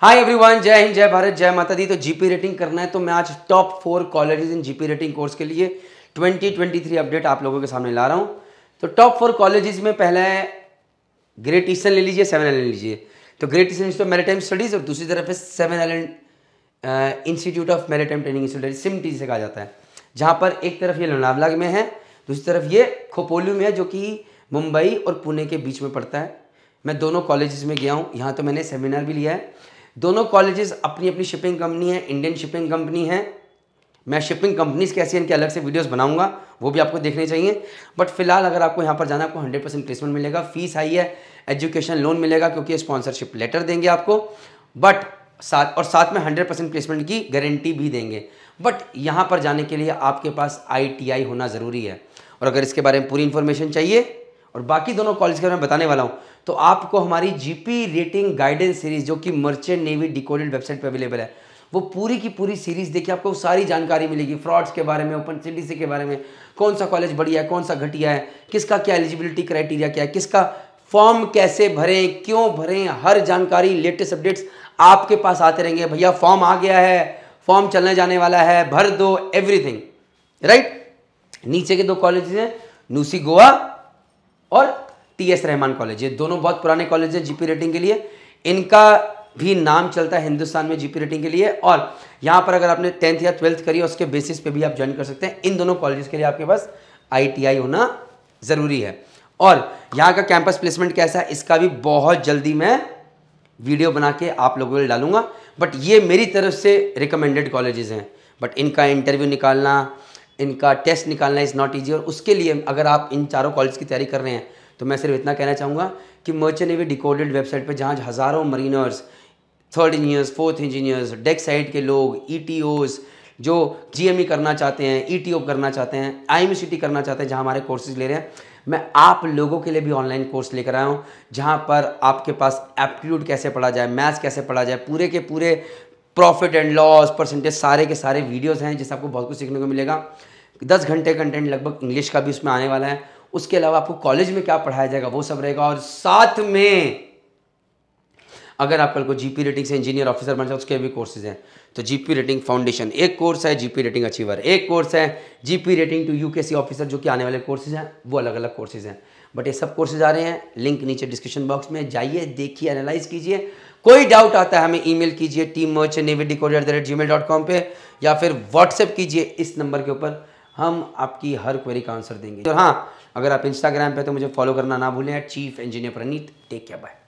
hi everyone जय हिंद जय भारत जय माता दी तो जीपी रेटिंग करना है तो मैं आज top four colleges in GP rating course के लिए 2023 अपडेट आप लोगों के सामने ला रहा हूँ तो टॉप फोर कॉलेजेस में पहला है ग्रेट ईस्टर्न ले लीजिए सेवन आइलैंड लीजिए तो Great Eastern Institute of Studies और दूसरी तरफ है Seven Island Institute of Maritime Training Studies T से कहा जाता है जहाँ पर एक तरफ ये लोनावला में है दूसरी तरफ ये खोपोलू में है जो कि मुंबई और पुणे के बीच में पड़ता है मैं दोनों कॉलेजेस में गया हूँ यहाँ तो मैंने सेमिनार भी लिया है दोनों कॉलेजेस अपनी अपनी शिपिंग कंपनी है इंडियन शिपिंग कंपनी है मैं शिपिंग कंपनीज कैसी इनके अलग से वीडियोस बनाऊंगा वो भी आपको देखने चाहिए बट फिलहाल अगर आपको यहाँ पर जाना आपको 100 परसेंट प्लेसमेंट मिलेगा फीस हाई है एजुकेशन लोन मिलेगा क्योंकि स्पॉन्सरशिप लेटर देंगे आपको बट साथ और साथ में 100 परसेंट प्लेसमेंट की गारंटी भी देंगे बट यहाँ पर जाने के लिए आपके पास आई होना ज़रूरी है और अगर इसके बारे में पूरी इन्फॉर्मेशन चाहिए और बाकी दोनों कॉलेज के मैं बताने वाला हूँ तो आपको हमारी जीपी रेटिंग गाइडेंस सीरीज जो कि मर्चेंट नेवी डिकोडेड वेबसाइट पर अवेलेबल है वो पूरी की पूरी सीरीज देखिए आपको सारी जानकारी मिलेगी फ्रॉड्स के बारे में ओपन सी के बारे में कौन सा कॉलेज बढ़िया है कौन सा घटिया है किसका क्या एलिजिबिलिटी क्राइटेरिया क्या है किसका फॉर्म कैसे भरें क्यों भरें हर जानकारी लेटेस्ट अपडेट्स आपके पास आते रहेंगे भैया फॉर्म आ गया है फॉर्म चलने जाने वाला है भर दो एवरीथिंग राइट नीचे के दो कॉलेजेस हैं नूसी गोवा और टी एस रहमान कॉलेज ये दोनों बहुत पुराने कॉलेज हैं जीपी रेटिंग के लिए इनका भी नाम चलता है हिंदुस्तान में जीपी रेटिंग के लिए और यहाँ पर अगर आपने टेंथ या ट्वेल्थ करी उसके बेसिस पे भी आप ज्वाइन कर सकते हैं इन दोनों कॉलेज के लिए आपके पास आई होना ज़रूरी है और यहाँ का कैंपस प्लेसमेंट कैसा है इसका भी बहुत जल्दी मैं वीडियो बना के आप लोगों के लिए डालूंगा बट ये मेरी तरफ से रिकमेंडेड कॉलेजेस हैं बट इनका इंटरव्यू निकालना इनका टेस्ट निकालना इज़ नॉट ईजी और उसके लिए अगर आप इन चारों कॉलेज की तैयारी कर रहे हैं तो मैं सिर्फ इतना कहना चाहूँगा कि मर्चेंट नेवी डिकोडेड वेबसाइट पर जहाँ हज़ारों mariners third engineers fourth engineers deck side के लोग ई e जो जी e करना चाहते हैं ई e करना चाहते हैं आई करना चाहते हैं जहाँ हमारे कोर्सेज ले रहे हैं मैं आप लोगों के लिए भी ऑनलाइन कोर्स लेकर आया हूँ जहाँ पर आपके पास एप्टीट्यूड कैसे पढ़ा जाए मैथ्स कैसे पढ़ा जाए पूरे के पूरे प्रॉफिट एंड लॉस परसेंटेज सारे के सारे वीडियोस हैं जिससे आपको बहुत कुछ सीखने को मिलेगा दस घंटे कंटेंट लगभग इंग्लिश का भी उसमें आने वाला है उसके अलावा आपको कॉलेज में क्या पढ़ाया जाएगा वो सब रहेगा और साथ में अगर आप कल को जीपी रेटिंग से इंजीनियर ऑफिसर बन सकते उसके भी कोर्सेज हैं तो जीपी रेटिंग फाउंडेशन एक कोर्स है जीपी रेटिंग अचीवर एक कोर्स है GP rating to UKC officer जो कि आने वाले कोर्सेज हैं वो अलग अलग कोर्सेज हैं बट ये सब कोर्सेज आ रहे हैं लिंक नीचे डिस्क्रिप्शन बॉक्स में जाइए देखिए एनालाइज कीजिए कोई डाउट आता है हमें ईमेल कीजिए team merch navy at the rate Gmail dot com पर या फिर व्हाट्सएप कीजिए इस नंबर के ऊपर हम आपकी हर क्वेरी का आंसर देंगे और हाँ अगर आप इंस्टाग्राम पे तो मुझे फॉलो करना ना भूलें chief engineer Praneet take care bye